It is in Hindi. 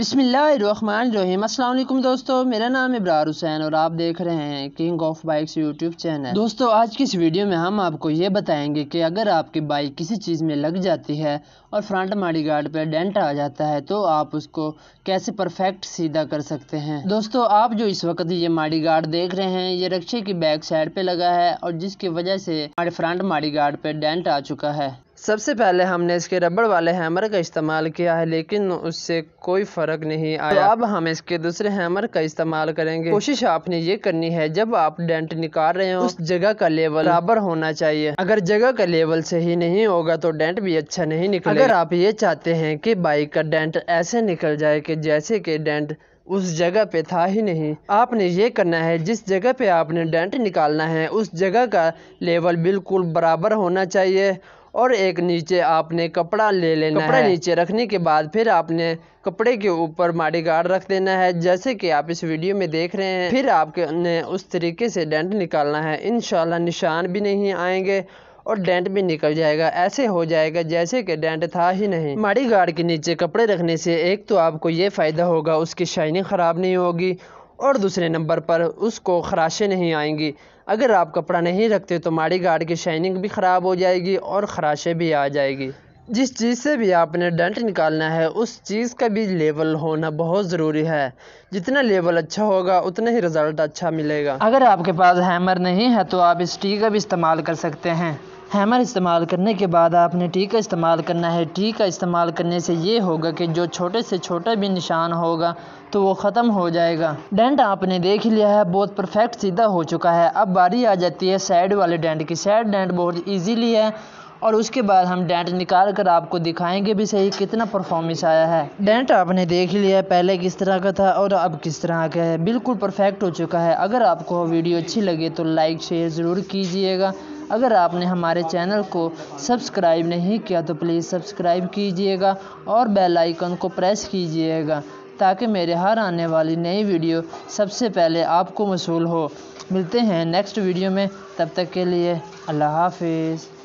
बसमिलीम अल्लाम दोस्तों मेरा नाम इब्रार हुसैन और आप देख रहे हैं King of Bikes YouTube channel दोस्तों आज की इस वीडियो में हम आपको ये बताएंगे कि अगर आपकी बाइक किसी चीज़ में लग जाती है और फ्रंट माड़ी गार्ड पर डेंट आ जाता है तो आप उसको कैसे परफेक्ट सीधा कर सकते हैं दोस्तों आप जो इस वक्त ये माड़ी गार्ड देख रहे हैं ये रक्शे की बैक साइड पर लगा है और जिसकी वजह से हमारे फ्रंट माड़ी गार्ड पर डेंट आ चुका है सबसे पहले हमने इसके रबड़ वाले हैमर का इस्तेमाल किया है लेकिन उससे कोई फ़र्क नहीं आया तो अब हम इसके दूसरे हैमर का इस्तेमाल करेंगे कोशिश आपने ये करनी है जब आप डेंट निकाल रहे हो उस जगह का लेवल बराबर होना चाहिए अगर जगह का लेवल सही नहीं होगा तो डेंट भी अच्छा नहीं निकल अगर आप ये चाहते है की बाइक का डेंट ऐसे निकल जाए कि जैसे की डेंट उस जगह पे था ही नहीं आपने ये करना है जिस जगह पे आपने डेंट निकालना है उस जगह का लेवल बिल्कुल बराबर होना चाहिए और एक नीचे आपने कपड़ा ले लेना कपड़ा है। नीचे रखने के बाद फिर आपने कपड़े के ऊपर माड़ी गार्ड रख देना है जैसे कि आप इस वीडियो में देख रहे हैं फिर आपने उस तरीके से डेंट निकालना है इन निशान भी नहीं आएंगे और डेंट भी निकल जाएगा ऐसे हो जाएगा जैसे कि डेंट था ही नहीं माड़ी गार्ड के नीचे कपड़े रखने से एक तो आपको ये फ़ायदा होगा उसकी शाइनिंग ख़राब नहीं होगी और दूसरे नंबर पर उसको खराशें नहीं आएंगी अगर आप कपड़ा नहीं रखते तो माड़ी गार्ड की शाइनिंग भी ख़राब हो जाएगी और खराशें भी आ जाएगी जिस चीज़ से भी आपने डेंट निकालना है उस चीज़ का भी लेवल होना बहुत ज़रूरी है जितना लेवल अच्छा होगा उतना ही रिज़ल्ट अच्छा मिलेगा अगर आपके पास हैमर नहीं है तो आप टी का भी इस्तेमाल कर सकते हैं हैमर इस्तेमाल करने के बाद आपने टी का इस्तेमाल करना है टी का इस्तेमाल करने से ये होगा कि जो छोटे से छोटा भी निशान होगा तो वो ख़त्म हो जाएगा डेंट आपने देख लिया है बहुत परफेक्ट सीधा हो चुका है अब बारी आ जाती है साइड वाले डेंट की साइड डेंट बहुत ईजीली है और उसके बाद हम डेंट निकाल कर आपको दिखाएंगे भी सही कितना परफॉर्मेंस आया है डेंट आपने देख लिया पहले किस तरह का था और अब किस तरह का है बिल्कुल परफेक्ट हो चुका है अगर आपको वीडियो अच्छी लगे तो लाइक शेयर ज़रूर कीजिएगा अगर आपने हमारे चैनल को सब्सक्राइब नहीं किया तो प्लीज़ सब्सक्राइब कीजिएगा और बेल आइकन को प्रेस कीजिएगा ताकि मेरे हर आने वाली नई वीडियो सबसे पहले आपको मशहूल हो मिलते हैं नेक्स्ट वीडियो में तब तक के लिए अल्लाह हाफिज़